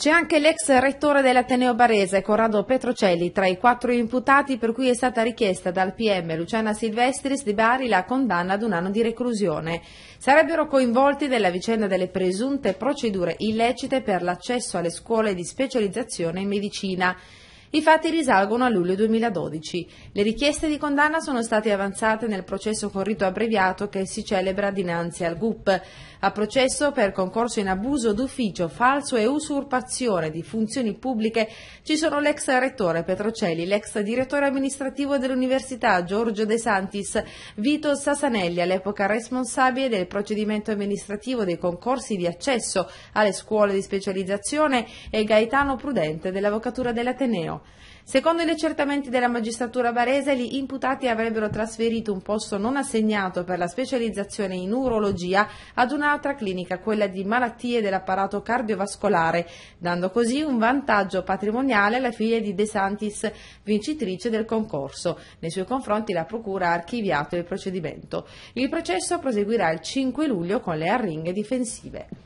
C'è anche l'ex rettore dell'Ateneo Barese, Corrado Petrocelli, tra i quattro imputati per cui è stata richiesta dal PM Luciana Silvestris di Bari la condanna ad un anno di reclusione. Sarebbero coinvolti nella vicenda delle presunte procedure illecite per l'accesso alle scuole di specializzazione in medicina. I fatti risalgono a luglio 2012. Le richieste di condanna sono state avanzate nel processo con rito abbreviato che si celebra dinanzi al GUP, a processo per concorso in abuso d'ufficio, falso e usurpazione di funzioni pubbliche ci sono l'ex rettore Petrocelli, l'ex direttore amministrativo dell'Università Giorgio De Santis, Vito Sasanelli, all'epoca responsabile del procedimento amministrativo dei concorsi di accesso alle scuole di specializzazione e Gaetano Prudente dell'Avvocatura dell'Ateneo. Secondo gli accertamenti della magistratura barese, gli imputati avrebbero trasferito un posto non assegnato per la specializzazione in urologia ad un'altra clinica, quella di malattie dell'apparato cardiovascolare, dando così un vantaggio patrimoniale alla figlia di De Santis, vincitrice del concorso. Nei suoi confronti la procura ha archiviato il procedimento. Il processo proseguirà il 5 luglio con le arringhe difensive.